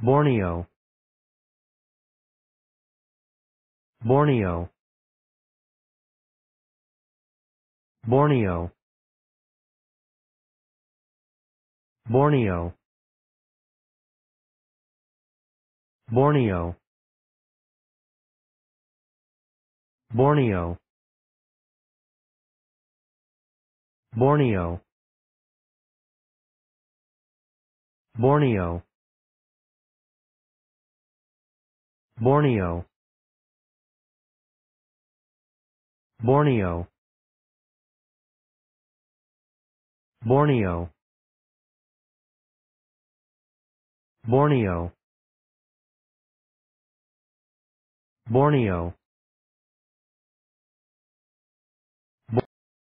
Borneo Borneo Borneo Borneo Borneo Borneo Borneo Borneo Borneo Borneo Borneo Borneo Borneo